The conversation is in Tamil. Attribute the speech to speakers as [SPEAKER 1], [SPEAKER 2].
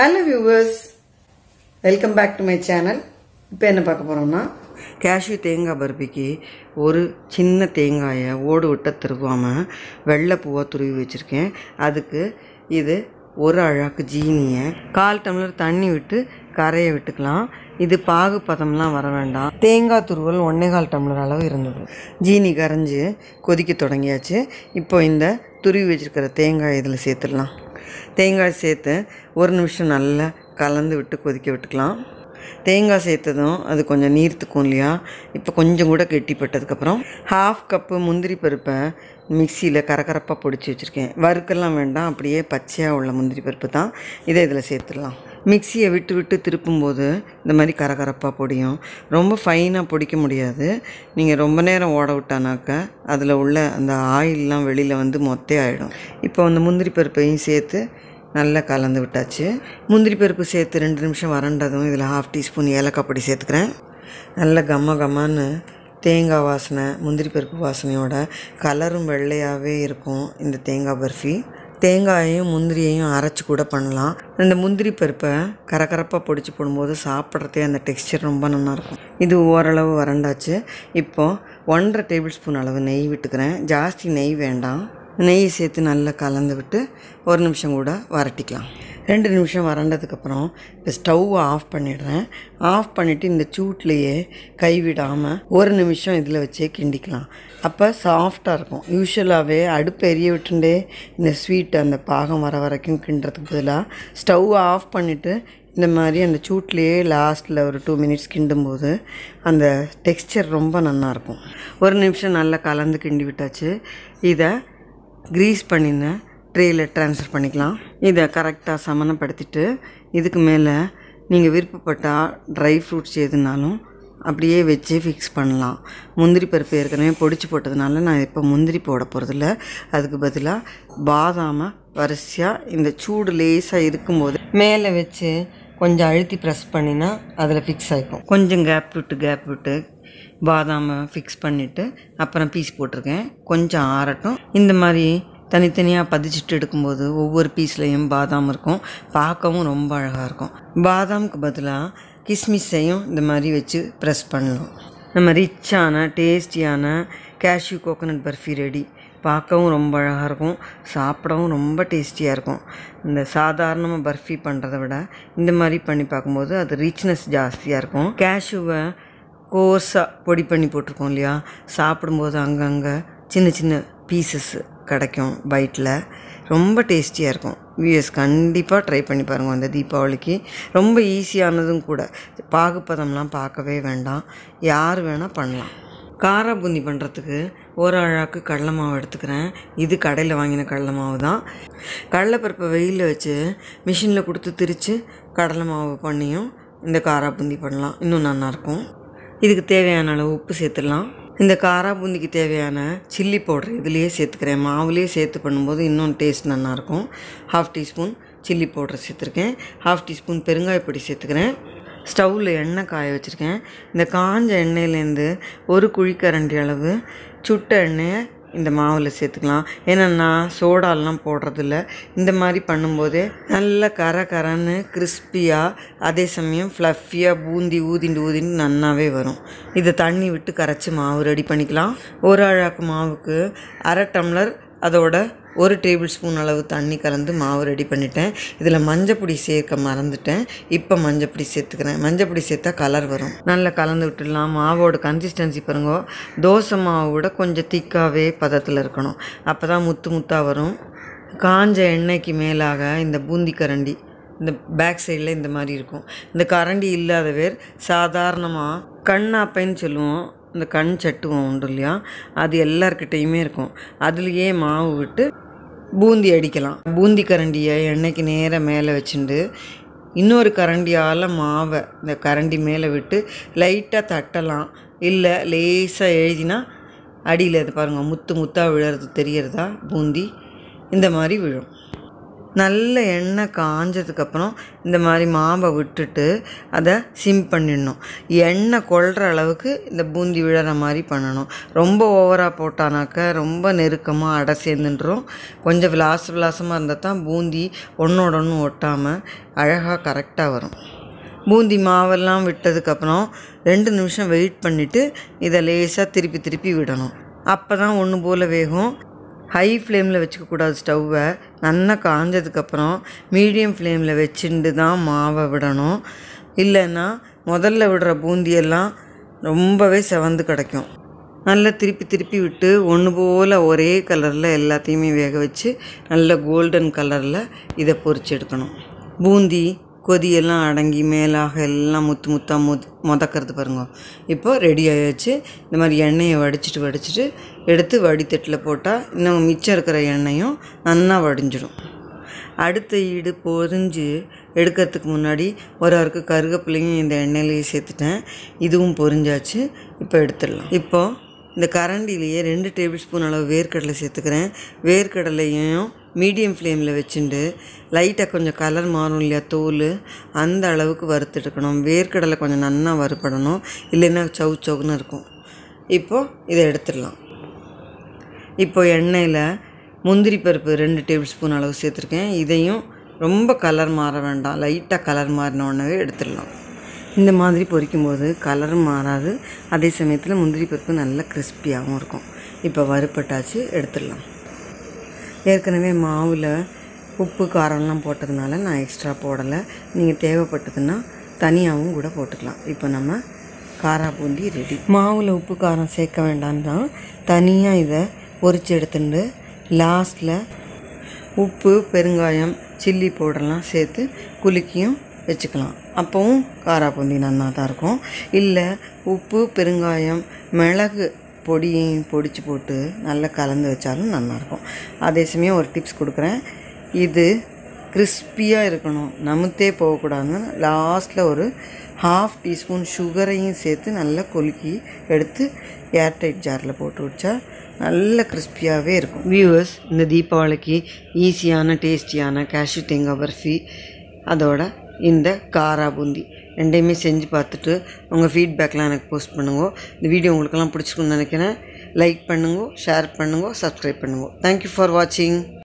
[SPEAKER 1] hello viewers welcome back to my channel இப்போ என்ன பார்க்க போகிறோம்னா கேஷ்யூ தேங்காய் பருப்பிக்கு ஒரு சின்ன தேங்காயை ஓடு விட்ட திருவாமல் வெள்ளை பூவாக துருவி வச்சுருக்கேன் அதுக்கு இது ஒரு அழாக்கு ஜீனியை கால் டம்ளர் தண்ணி விட்டு கரையை விட்டுக்கலாம் இது பாகு பதம்லாம் வர வேண்டாம் தேங்காய் துருவல் ஒன்றே கால் டம்ளர் அளவு இருந்தது ஜீனி கரைஞ்சி கொதிக்க தொடங்கியாச்சு இப்போ இந்த துருவி வச்சுருக்கிற தேங்காய் இதில் சேர்த்துடலாம் தேங்காய் சேர்த்து ஒரு நிமிஷம் நல்லா கலந்து விட்டு கொதிக்க விட்டுக்கலாம் தேங்காய் சேர்த்ததும் அது கொஞ்சம் நீர்த்துக்கும் இல்லையா இப்போ கொஞ்சம் கூட கெட்டிப்பட்டதுக்கப்புறம் ஹாஃப் கப்பு முந்திரி பருப்பை மிக்சியில் கரகரப்பாக பிடிச்சி வச்சுருக்கேன் வறுக்கெல்லாம் வேண்டாம் அப்படியே பச்சையாக உள்ள முந்திரி பருப்பு தான் இதை இதில் சேர்த்துடலாம் மிக்சியை விட்டு விட்டு திருப்பும்போது இந்த மாதிரி கரகரப்பாக பொடியும் ரொம்ப ஃபைனாக பொடிக்க முடியாது நீங்கள் ரொம்ப நேரம் ஓட விட்டானாக்கா அதில் உள்ள அந்த ஆயிலெலாம் வெளியில் வந்து ஆகிடும் இப்போ அந்த முந்திரி பருப்பையும் சேர்த்து நல்லா கலந்து விட்டாச்சு முந்திரி பருப்பு சேர்த்து ரெண்டு நிமிஷம் வறண்டதும் இதில் ஹாஃப் டீஸ்பூன் ஏலக்காய் பொடி சேர்த்துக்கிறேன் நல்ல கம்ம கம்மான்னு தேங்காய் வாசனை முந்திரி பருப்பு வாசனையோட கலரும் வெள்ளையாகவே இருக்கும் இந்த தேங்காய் பர்ஃபி தேங்காயையும் முந்திரியையும் அரைச்சி கூட பண்ணலாம் இந்த முந்திரி பருப்பை கரகரப்பாக பொடிச்சு போடும்போது சாப்பிட்றதே அந்த டெக்ஸ்டர் ரொம்ப நல்லாயிருக்கும் இது ஓரளவு வறண்டாச்சு இப்போது ஒன்றரை டேபிள் ஸ்பூன் அளவு நெய் விட்டுக்கிறேன் ஜாஸ்தி நெய் வேண்டாம் நெய் சேர்த்து நல்லா கலந்து விட்டு ஒரு நிமிஷம் கூட வரட்டிக்கலாம் ரெண்டு நிமிஷம் வறண்டதுக்கப்புறம் இப்போ ஸ்டவ்வை ஆஃப் பண்ணிடுறேன் ஆஃப் பண்ணிவிட்டு இந்த சூட்லேயே கைவிடாமல் ஒரு நிமிஷம் இதில் வச்சே கிண்டிக்கலாம் அப்போ சாஃப்டாக இருக்கும் யூஸ்வலாகவே அடுப்பு எரிய விட்டுண்டே இந்த ஸ்வீட் அந்த பாகம் வர வரைக்கும் கிண்டுறதுக்கு பதிலாக ஸ்டவ் ஆஃப் பண்ணிவிட்டு இந்த மாதிரி அந்த சூட்லேயே லாஸ்ட்டில் ஒரு டூ மினிட்ஸ் கிண்டும்போது அந்த டெக்ஸ்டர் ரொம்ப நல்லாயிருக்கும் ஒரு நிமிஷம் நல்லா கலந்து கிண்டி விட்டாச்சு இதை க்ரீஸ் பண்ணினேன் ட்ரேயில் ட்ரான்ஸ்ஃபர் பண்ணிக்கலாம் இதை கரெக்டாக சமணப்படுத்திட்டு இதுக்கு மேலே நீங்கள் விருப்பப்பட்டால் ட்ரை ஃப்ரூட்ஸ் எதுனாலும் அப்படியே வச்சு ஃபிக்ஸ் பண்ணலாம் முந்திரி பருப்பு ஏற்கனவே பொடிச்சு போட்டதுனால நான் இப்போ முந்திரி போட போகிறதில்ல அதுக்கு பதிலாக பாதாமை வரிசையாக இந்த சூடு லேசாக இருக்கும்போது மேலே வச்சு கொஞ்சம் அழுத்தி ப்ரெஸ் பண்ணினா அதில் ஃபிக்ஸ் ஆகிக்கும் கொஞ்சம் கேப் விட்டு கேப் விட்டு பாதாமை ஃபிக்ஸ் பண்ணிவிட்டு அப்புறம் பீஸ் போட்டிருக்கேன் கொஞ்சம் ஆறட்டும் இந்த மாதிரி தனித்தனியாக பதிச்சுட்டு எடுக்கும்போது ஒவ்வொரு பீஸ்லேயும் பாதாம் இருக்கும் பார்க்கவும் ரொம்ப அழகாக இருக்கும் பாதாமுக்கு பதிலாக கிஸ்மிஸையும் இந்த மாதிரி வச்சு ப்ரெஸ் பண்ணலாம் நம்ம ரிச்சான டேஸ்டியான கேஷ்யூ கோகோனட் பர்ஃபி ரெடி பார்க்கவும் ரொம்ப அழகாக இருக்கும் சாப்பிடவும் ரொம்ப டேஸ்டியாக இருக்கும் இந்த சாதாரணமாக பர்ஃபி பண்ணுறத விட இந்த மாதிரி பண்ணி பார்க்கும்போது அது ரிச்னஸ் ஜாஸ்தியாக இருக்கும் கேஷ்யூவை கோர்ஸாக பொடி பண்ணி போட்டிருக்கோம் இல்லையா சாப்பிடும்போது அங்கங்கே சின்ன சின்ன பீசஸ்ஸு கிடைக்கும் பைட்டில் ரொம்ப டேஸ்டியாக இருக்கும் வியூஎஸ் கண்டிப்பாக ட்ரை பண்ணி பாருங்கள் அந்த தீபாவளிக்கு ரொம்ப ஈஸியானதும் கூட பாகுப்பதம்லாம் பார்க்கவே வேண்டாம் யார் வேணால் பண்ணலாம் கார பூந்தி பண்ணுறதுக்கு ஒரு அழாக்கு கடலை மாவு எடுத்துக்கிறேன் இது கடையில் வாங்கின கடலை மாவு தான் கடலைப்பருப்பை வெயிலில் வச்சு மிஷினில் கொடுத்து திரித்து கடலை மாவு பண்ணியும் இந்த காரா பூந்தி பண்ணலாம் இன்னும் நல்லாயிருக்கும் இதுக்கு தேவையான அளவு உப்பு சேர்த்துடலாம் இந்த காரா பூந்திக்கு தேவையான சில்லி பவுடர் இதுலேயே சேர்த்துக்கிறேன் மாவுலேயே சேர்த்து பண்ணும்போது இன்னும் டேஸ்ட் நல்லாயிருக்கும் ஹாஃப் டீஸ்பூன் சில்லி பவுடர் சேர்த்துருக்கேன் ஹாஃப் டீஸ்பூன் பெருங்காயப்பொடி சேர்த்துக்கிறேன் ஸ்டவ்வில் எண்ணெய் காய வச்சுருக்கேன் இந்த காஞ்ச எண்ணெயிலேருந்து ஒரு குழிக்கரண்டி அளவு சுட்ட எண்ணெயை இந்த மாவில் சேர்த்துக்கலாம் ஏன்னா நான் சோடாலாம் போடுறதில்ல இந்த மாதிரி பண்ணும்போது நல்ல கர கரன்னு கிறிஸ்பியாக அதே சமயம் ஃப்ளஃபியாக பூந்தி ஊதிண்டு ஊதிண்டு நன்னாவே வரும் இதை தண்ணி விட்டு கரைச்சி மாவு ரெடி பண்ணிக்கலாம் ஒரு அழாக்கு மாவுக்கு அரை டம்ளர் அதோட ஒரு டேபிள் ஸ்பூன் அளவு தண்ணி கலந்து மாவு ரெடி பண்ணிட்டேன் இதில் மஞ்சப்பொடி சேர்க்க மறந்துட்டேன் இப்போ மஞ்சப்பொடி சேர்த்துக்கிறேன் மஞ்சப்பொடி சேர்த்தா கலர் வரும் நல்லா கலந்து விட்டுடலாம் மாவோட கன்சிஸ்டன்சி பாருங்க தோசை மாவோட கொஞ்சம் திக்காகவே பதத்தில் இருக்கணும் அப்போ தான் முத்து முத்தாக வரும் காஞ்ச எண்ணெய்க்கு மேலாக இந்த பூந்தி கரண்டி இந்த பேக் சைடில் இந்த மாதிரி இருக்கும் இந்த கரண்டி இல்லாத பேர் சாதாரணமாக கண்ணாப்பைன்னு சொல்லுவோம் இந்த கண் சட்டுவோம் உண்டு இல்லையா அது எல்லார்கிட்டேயுமே இருக்கும் அதுலேயே மாவு விட்டு பூந்தி அடிக்கலாம் பூந்தி கரண்டியை எண்ணெய்க்கு நேராக மேலே வச்சுட்டு இன்னொரு கரண்டியால் மாவை இந்த கரண்டி மேலே விட்டு லைட்டாக தட்டலாம் இல்லை லேசாக எழுதினா அடியில் இது பாருங்கள் முத்து முத்தாக விழுறது தெரியறதா பூந்தி இந்த மாதிரி விழும் நல்ல எண்ணெய் காஞ்சதுக்கப்புறம் இந்த மாதிரி மாவை விட்டுட்டு அதை சிம் பண்ணிடணும் எண்ணெய் கொள்கிற அளவுக்கு இந்த பூந்தி விழற மாதிரி பண்ணணும் ரொம்ப ஓவராக போட்டானாக்கா ரொம்ப நெருக்கமாக அடை சேர்ந்துன்றோம் கொஞ்சம் விலாச விலாசமாக இருந்தால் தான் பூந்தி ஒன்றோட ஒன்று ஒட்டாமல் அழகாக கரெக்டாக வரும் பூந்தி மாவெல்லாம் விட்டதுக்கப்புறம் ரெண்டு நிமிஷம் வெயிட் பண்ணிவிட்டு இதை லேசாக திருப்பி திருப்பி விடணும் அப்போ தான் ஒன்று போல் வேகும் ஹை ஃப்ளேமில் வச்சுக்கக்கூடாது ஸ்டவ்வை நல்லா காஞ்சதுக்கப்புறம் மீடியம் ஃப்ளேமில் வச்சுட்டு தான் மாவை விடணும் இல்லைன்னா முதல்ல விடுற பூந்தியெல்லாம் ரொம்பவே செவந்து கிடைக்கும் நல்லா திருப்பி திருப்பி விட்டு ஒன்று போல் ஒரே கலரில் எல்லாத்தையுமே வேக வச்சு நல்ல கோல்டன் கலரில் இதை பொறிச்சு எடுக்கணும் பூந்தி கொதியெல்லாம் அடங்கி மேலாக எல்லாம் முத்து முத்தாக முத் முதக்கிறது பாருங்க இப்போது ரெடி ஆகிடுச்சு இந்த மாதிரி எண்ணெயை வடிச்சிட்டு வடிச்சிட்டு எடுத்து வடித்தட்டில் போட்டால் இன்னும் மிச்சம் இருக்கிற எண்ணெயும் நல்லா வடிஞ்சிடும் அடுத்த ஈடு பொறிஞ்சு எடுக்கிறதுக்கு முன்னாடி ஒரு அறுக்கு கருகப்பிள்ளையும் இந்த எண்ணெயிலையும் சேர்த்துட்டேன் இதுவும் பொறிஞ்சாச்சு இப்போ எடுத்துடலாம் இப்போது இந்த கரண்டிலேயே ரெண்டு டேபிள் ஸ்பூன் அளவு வேர்க்கடலை சேர்த்துக்கிறேன் வேர்க்கடலையும் மீடியம் ஃப்ளேமில் வச்சுட்டு லைட்டாக கொஞ்சம் கலர் மாறும் இல்லையா தோல் அந்த அளவுக்கு வறுத்துட்டுருக்கணும் வேர்க்கடலை கொஞ்சம் நன்னா வறுப்படணும் இல்லைன்னா சவு சவுன்னு இருக்கும் இப்போது இதை எடுத்துடலாம் இப்போது எண்ணெயில் முந்திரி பருப்பு ரெண்டு டேபிள் ஸ்பூன் அளவு சேர்த்துருக்கேன் இதையும் ரொம்ப கலர் மாற வேண்டாம் லைட்டாக கலர் மாறினோடனே எடுத்துடலாம் இந்த மாதிரி போது கலரும் மாறாது அதே சமயத்தில் முந்திரி பருப்பு நல்லா கிறிஸ்பியாகவும் இருக்கும் இப்போ வறுப்பட்டாச்சு எடுத்துடலாம் ஏற்கனவே மாவில் உப்பு காரம்லாம் போட்டதுனால நான் எக்ஸ்ட்ரா போடலை நீங்கள் தேவைப்பட்டதுன்னா தனியாகவும் கூட போட்டுக்கலாம் இப்போ நம்ம காரா பூந்தி ரெடி மாவில் உப்பு காரம் சேர்க்க வேண்டாம் தான் தனியாக இதை பொறிச்சு எடுத்துட்டு லாஸ்ட்டில் உப்பு பெருங்காயம் சில்லி பவுடர்லாம் சேர்த்து குலுக்கியும் வச்சுக்கலாம் அப்போவும் காரா பூந்தி நன்னா தான் இருக்கும் இல்லை உப்பு பெருங்காயம் மிளகு பொடியும் பொடிச்சு போட்டு நல்லா கலந்து வச்சாலும் நல்லாயிருக்கும் அதே சமயம் ஒரு டிப்ஸ் கொடுக்குறேன் இது கிறிஸ்பியாக இருக்கணும் நமுத்தே போகக்கூடாதுன்னு லாஸ்ட்டில் ஒரு ஹாஃப் டீஸ்பூன் சுகரையும் சேர்த்து நல்லா கொலுக்கி எடுத்து ஏர்டைட் ஜாரில் போட்டு வச்சா நல்ல கிறிஸ்பியாகவே இருக்கும் வியூவர்ஸ் இந்த தீபாவளிக்கு ஈஸியான டேஸ்டியான கேஷ்யூ தேங்காய் பர்ஃபி அதோட இந்த காரா பூந்தி ரெண்டையுமே செஞ்சு பார்த்துட்டு உங்கள் ஃபீட்பேக்லாம் எனக்கு போஸ்ட் பண்ணுங்க இந்த வீடியோ உங்களுக்கெல்லாம் பிடிச்சிக்கணும்னு நினைக்கிறேன் லைக் பண்ணுங்க ஷேர் பண்ணுங்க சப்ஸ்கிரைப் பண்ணுங்க தேங்க்யூ ஃபார் வாட்சிங்